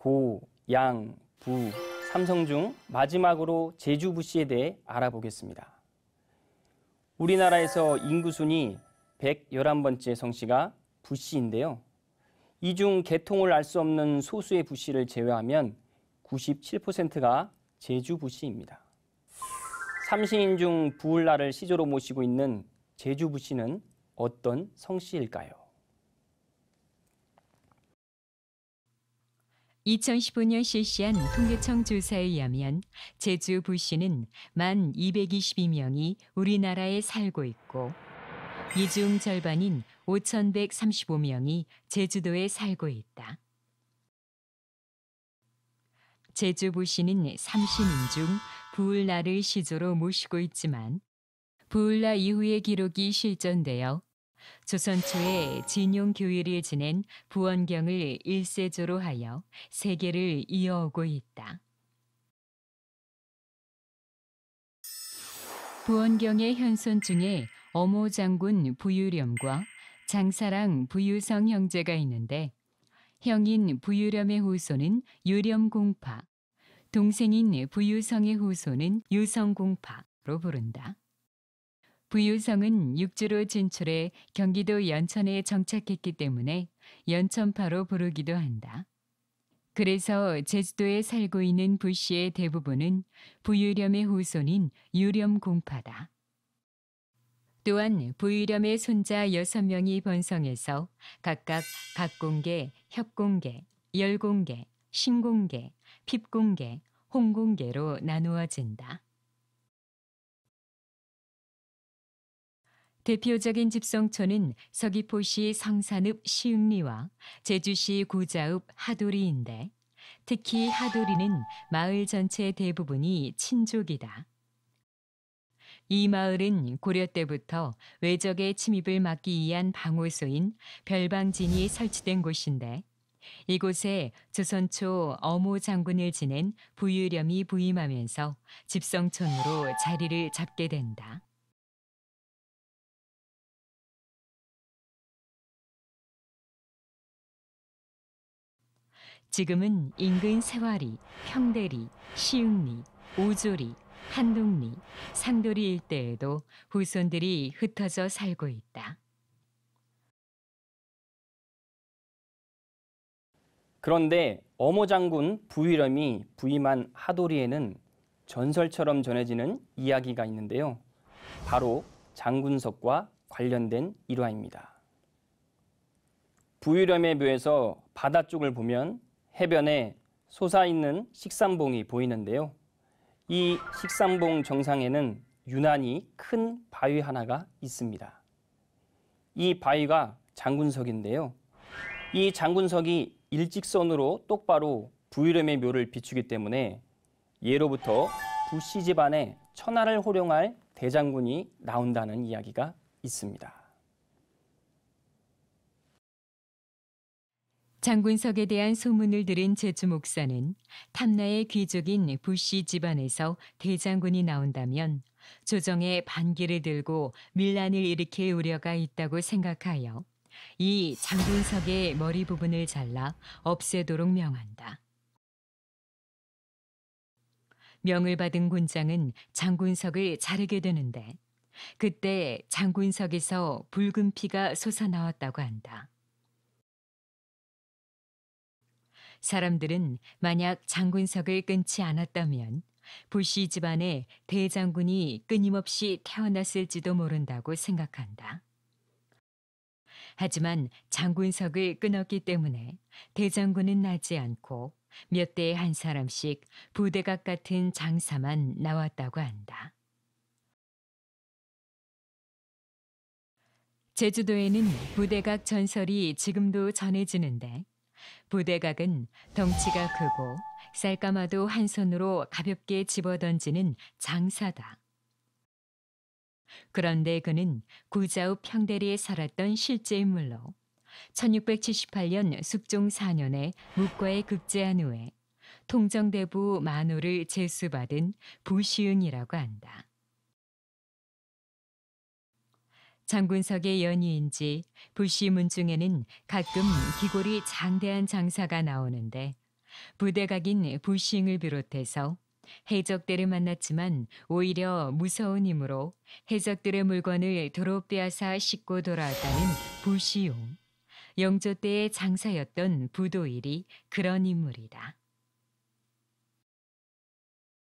고, 양, 부, 삼성 중 마지막으로 제주 부시에 대해 알아보겠습니다. 우리나라에서 인구순위 111번째 성씨가 부씨인데요. 이 중 개통을 알 수 없는 소수의 부씨를 제외하면 97%가 제주 부씨입니다. 삼시인 중 부울날을 시조로 모시고 있는 제주 부씨는 어떤 성씨일까요? 2015년 실시한 통계청 조사에 의하면 제주 부시는 1만 222명이 우리나라에 살고 있고 이 중 절반인 5,135명이 제주도에 살고 있다. 제주 부시는 삼신인 중 부울라를 시조로 모시고 있지만 부울라 이후의 기록이 실존되어 조선 초에 진용 교위를 지낸 부원경을 일세조로 하여 세계를 이어오고 있다. 부원경의 현손 중에 어모 장군 부유렴과 장사랑 부유성 형제가 있는데 형인 부유렴의 후손은 유렴공파, 동생인 부유성의 후손은 유성공파로 부른다. 부유성은 육지로 진출해 경기도 연천에 정착했기 때문에 연천파로 부르기도 한다. 그래서 제주도에 살고 있는 부씨의 대부분은 부유렴의 후손인 유렴공파다. 또한 부유렴의 손자 6명이 번성해서 각각 각공계, 협공계, 열공계, 신공계, 핍공계, 홍공계로 나누어진다. 대표적인 집성촌은 서귀포시 성산읍 시흥리와 제주시 고자읍 하도리인데 특히 하도리는 마을 전체 대부분이 친족이다. 이 마을은 고려 때부터 외적의 침입을 막기 위한 방호소인 별방진이 설치된 곳인데 이곳에 조선초 어모 장군을 지낸 부유렴이 부임하면서 집성촌으로 자리를 잡게 된다. 지금은 인근 세화리, 평대리, 시흥리, 오조리, 한동리, 상도리 일대에도 후손들이 흩어져 살고 있다. 그런데 어모 장군 부위럼이 부임한 하도리에는 전설처럼 전해지는 이야기가 있는데요. 바로 장군석과 관련된 일화입니다. 부위럼의 묘에서 바다 쪽을 보면 해변에 솟아있는 식삼봉이 보이는데요. 이 식삼봉 정상에는 유난히 큰 바위 하나가 있습니다. 이 바위가 장군석인데요. 이 장군석이 일직선으로 똑바로 부이름의 묘를 비추기 때문에 예로부터 부씨 집안의 천하를 호령할 대장군이 나온다는 이야기가 있습니다. 장군석에 대한 소문을 들은 제주 목사는 탐나의 귀족인 부시 집안에서 대장군이 나온다면 조정에 반기를 들고 밀란을 일으킬 우려가 있다고 생각하여 이 장군석의 머리 부분을 잘라 없애도록 명한다. 명을 받은 군장은 장군석을 자르게 되는데 그때 장군석에서 붉은 피가 솟아나왔다고 한다. 사람들은 만약 장군석을 끊지 않았다면 불씨 집안에 대장군이 끊임없이 태어났을지도 모른다고 생각한다. 하지만 장군석을 끊었기 때문에 대장군은 나지 않고 몇 대에 한 사람씩 부대각 같은 장사만 나왔다고 한다. 제주도에는 부대각 전설이 지금도 전해지는데 부대각은 덩치가 크고 쌀까마도 한 손으로 가볍게 집어던지는 장사다. 그런데 그는 구자읍 평대리에 살았던 실제 인물로 1678년 숙종 4년에 묵과에 급제한 후에 통정대부 만호를 제수받은 부시응이라고 한다. 장군석의 연유인지 불시문 중에는 가끔 귀골이 장대한 장사가 나오는데 부대각인 불싱을 비롯해서 해적들을 만났지만 오히려 무서운 힘으로 해적들의 물건을 도로 빼앗아 싣고 돌아왔다는 불시용 영조 때의 장사였던 부도일이 그런 인물이다.